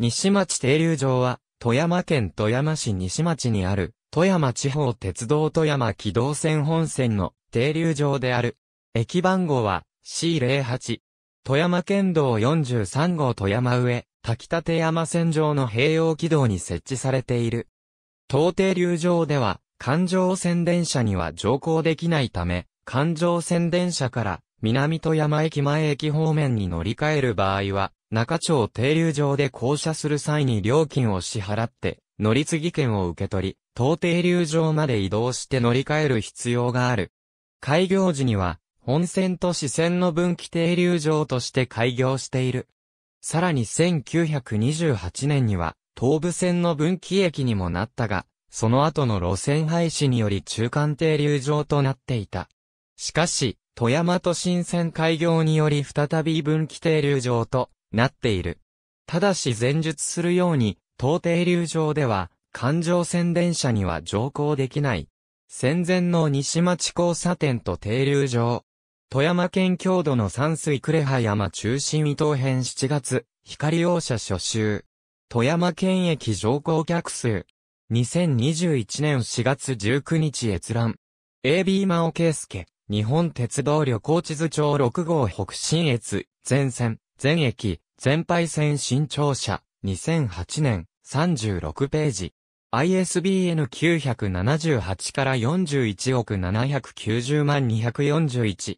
西町停留場は、富山県富山市西町にある、富山地方鉄道富山機動線本線の停留場である。駅番号は C08。富山県道43号富山上、滝立山線上の併用軌道に設置されている。当停留場では、環状線電車には乗降できないため、環状線電車から南富山駅前駅方面に乗り換える場合は、中町停留場で降車する際に料金を支払って、乗り継ぎ券を受け取り、東停留場まで移動して乗り換える必要がある。開業時には、本線と支線の分岐停留場として開業している。さらに1928年には、東武線の分岐駅にもなったが、その後の路線廃止により中間停留場となっていた。しかし、富山都新線開業により再び分岐停留場となっている。ただし前述するように、東停留上では、環状線電車には乗降できない。戦前の西町交差点と停留場。富山県郷土の山水呉葉山中心伊東編7月、光王車初秋。富山県駅乗降客数。2021年4月19日閲覧。AB 真尾圭介、日本鉄道旅行地図帳6号北信越、前線。全駅、全廃線新庁舎、2008年、36ページ。ISBN 978から41億790万241。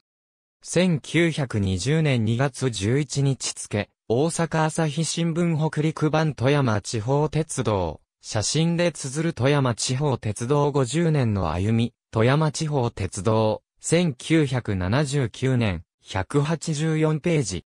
1920年2月11日付、大阪朝日新聞北陸版富山地方鉄道。写真で綴る富山地方鉄道50年の歩み、富山地方鉄道、1979年、184ページ。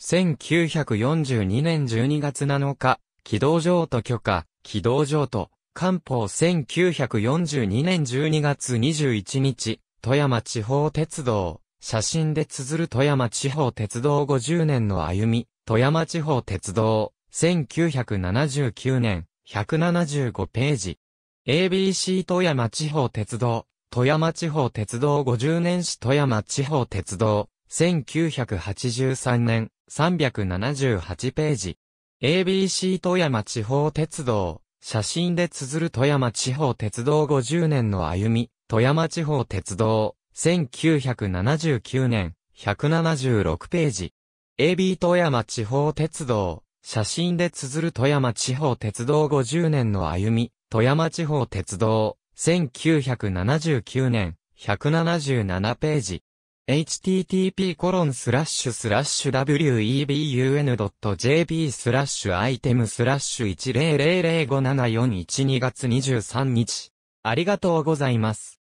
1942年12月7日、軌道上と許可、軌道上と、官報1942年12月21日、富山地方鉄道、写真で綴る富山地方鉄道50年の歩み、富山地方鉄道、1979年、175ページ。ABC 富山地方鉄道、富山地方鉄道50年史富山地方鉄道、1983年、378ページ。ABC 富山地方鉄道、写真で綴る富山地方鉄道50年の歩み、富山地方鉄道、1979年、176ページ。AB 富山地方鉄道、写真で綴る富山地方鉄道50年の歩み、富山地方鉄道、1979年、177ページ。http://webun.jp コロンススララッッシシュュスラッシュアイテムスラッシュ100057412月23日。ありがとうございます。